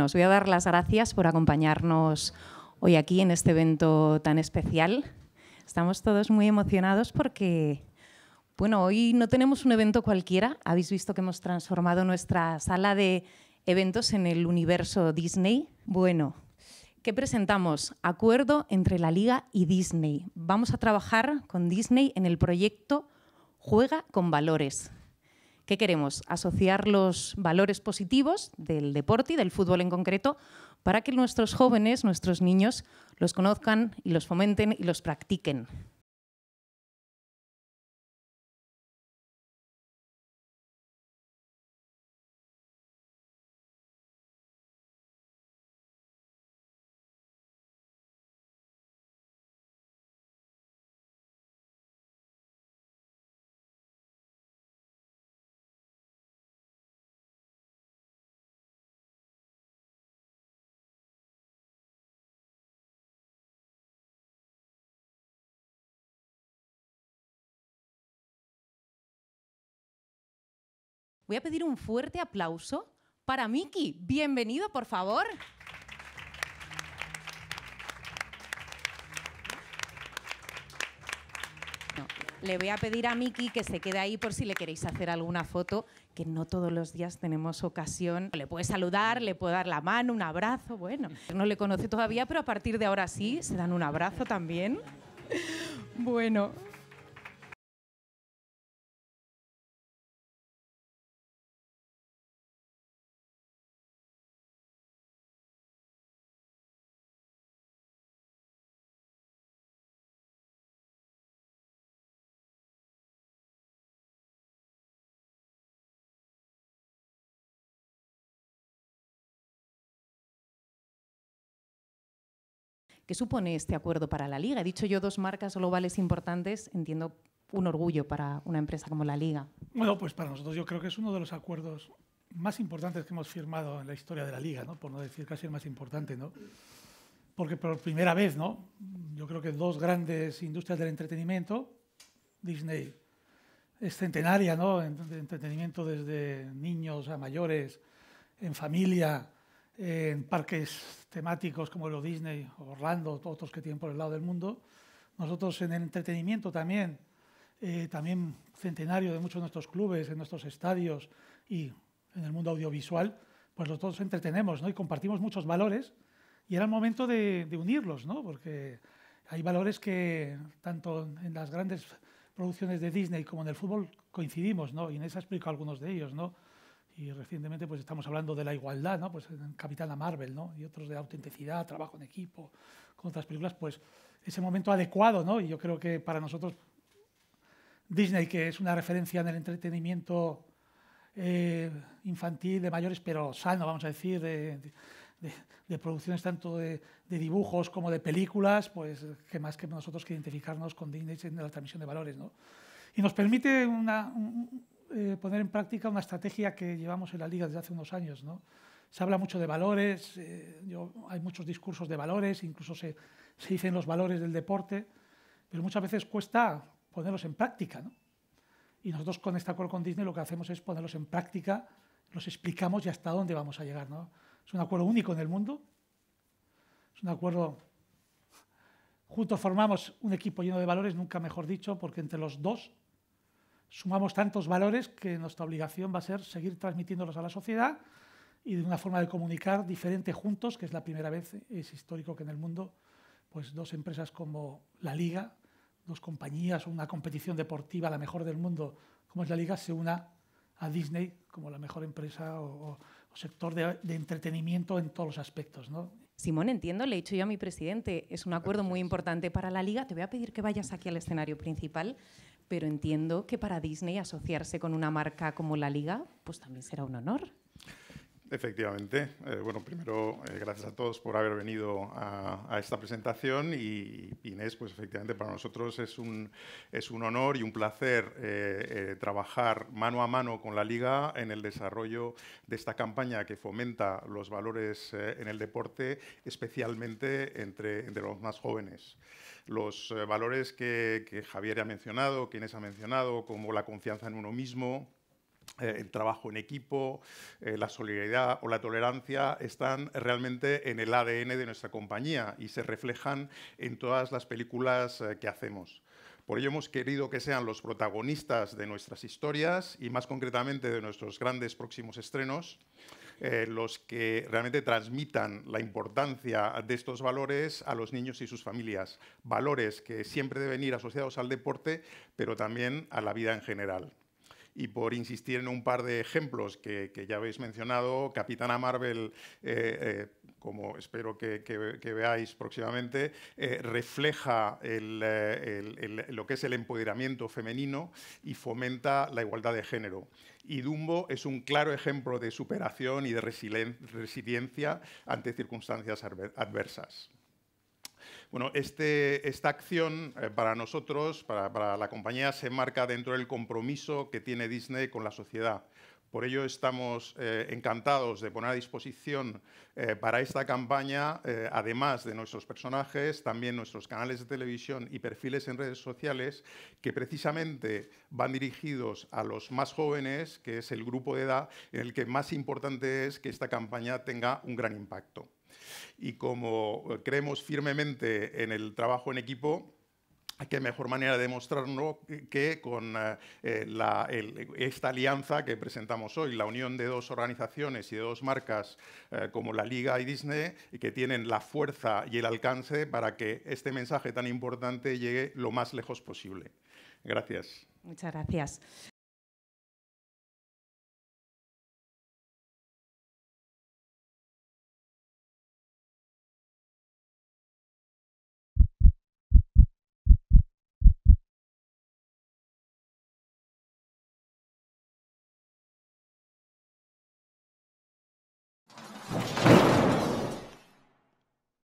Os voy a dar las gracias por acompañarnos hoy aquí en este evento tan especial. Estamos todos muy emocionados porque, bueno, hoy no tenemos un evento cualquiera. Habéis visto que hemos transformado nuestra sala de eventos en el universo Disney. Bueno, ¿qué presentamos? Acuerdo entre la Liga y Disney. Vamos a trabajar con Disney en el proyecto Juega con Valores. ¿Qué queremos? Asociar los valores positivos del deporte y del fútbol en concreto para que nuestros jóvenes, nuestros niños, los conozcan y los fomenten y los practiquen. Voy a pedir un fuerte aplauso para Miki. Bienvenido, por favor. Le voy a pedir a Miki que se quede ahí por si le queréis hacer alguna foto, que no todos los días tenemos ocasión. Le puede saludar, le puede dar la mano, un abrazo, bueno. No le conoce todavía, pero a partir de ahora sí, se dan un abrazo también. Bueno, ¿Qué supone este acuerdo para la Liga? He dicho yo dos marcas globales importantes, entiendo un orgullo para una empresa como la Liga. Bueno, pues para nosotros yo creo que es uno de los acuerdos más importantes que hemos firmado en la historia de la Liga, ¿no? por no decir casi el más importante, ¿no? porque por primera vez, ¿no? yo creo que dos grandes industrias del entretenimiento, Disney es centenaria ¿no? entretenimiento desde niños a mayores, en familia, en parques temáticos como lo Disney, Orlando, otros que tienen por el lado del mundo. Nosotros en el entretenimiento también, eh, también centenario de muchos de nuestros clubes, en nuestros estadios y en el mundo audiovisual, pues nosotros entretenemos ¿no? y compartimos muchos valores y era el momento de, de unirlos, ¿no? porque hay valores que tanto en las grandes producciones de Disney como en el fútbol coincidimos, ¿no? y en esa explico algunos de ellos. ¿no? Y recientemente pues estamos hablando de la igualdad, ¿no? Pues en Capitana Marvel, ¿no? Y otros de autenticidad, trabajo en equipo, con otras películas, pues ese momento adecuado, ¿no? Y yo creo que para nosotros Disney, que es una referencia en el entretenimiento eh, infantil de mayores, pero sano, vamos a decir, de, producciones tanto de, dibujos como de películas, pues que más que nosotros que identificarnos con Disney en la transmisión de valores, ¿no? Y nos permite una, eh, poner en práctica una estrategia que llevamos en la liga desde hace unos años. Se habla mucho de valores, eh, yo, hay muchos discursos de valores, incluso se, dicen los valores del deporte, pero muchas veces cuesta ponerlos en práctica. Y nosotros con este acuerdo con Disney lo que hacemos es ponerlos en práctica, los explicamos y hasta dónde vamos a llegar. Es un acuerdo único en el mundo, es un acuerdo... Juntos formamos un equipo lleno de valores, nunca mejor dicho, porque entre los dos sumamos tantos valores que nuestra obligación va a ser seguir transmitiéndolos a la sociedad y de una forma de comunicar diferente juntos, que es la primera vez, es histórico que en el mundo, pues dos empresas como la Liga, dos compañías, una competición deportiva, la mejor del mundo, como es la Liga, se una a Disney como la mejor empresa o, sector de, entretenimiento en todos los aspectos. ¿no? Simón, entiendo, le he dicho yo a mi presidente, es un acuerdo muy importante para la Liga. Te voy a pedir que vayas aquí al escenario principal pero entiendo que para Disney asociarse con una marca como la Liga, pues también será un honor. Efectivamente. Eh, bueno, primero, eh, gracias a todos por haber venido a, esta presentación y Inés, pues efectivamente para nosotros es un, es un honor y un placer eh, trabajar mano a mano con la Liga en el desarrollo de esta campaña que fomenta los valores en el deporte, especialmente entre, los más jóvenes los valores que, que, Javier ha mencionado, quienes ha mencionado, como la confianza en uno mismo, eh, el trabajo en equipo, eh, la solidaridad o la tolerancia están realmente en el ADN de nuestra compañía y se reflejan en todas las películas eh, que hacemos. Por ello hemos querido que sean los protagonistas de nuestras historias y más concretamente de nuestros grandes próximos estrenos, los que realmente transmitan la importancia de estos valores a los niños y sus familias, valores que siempre deben ir asociados al deporte, pero también a la vida en general. Y por insistir en un par de ejemplos que, ya habéis mencionado, Capitana Marvel, eh, eh, como espero que, veáis próximamente, eh, refleja lo que es el empoderamiento femenino y fomenta la igualdad de género. Y Dumbo es un claro ejemplo de superación y de resiliencia ante circunstancias adversas. Bueno, este, esta acción eh, para nosotros, para, la compañía, se marca dentro del compromiso que tiene Disney con la sociedad. Por ello estamos eh, encantados de poner a disposición eh, para esta campaña, además de nuestros personajes, también nuestros canales de televisión y perfiles en redes sociales, que precisamente van dirigidos a los más jóvenes, que es el grupo de edad en el que más importante es que esta campaña tenga un gran impacto. Y como eh, creemos firmemente en el trabajo en equipo, qué mejor manera de demostrarlo que con eh, eh, esta alianza que presentamos hoy, la unión de dos organizaciones y de dos marcas como la Liga y Disney, que tienen la fuerza y el alcance para que este mensaje tan importante llegue lo más lejos posible. Gracias. Muchas gracias.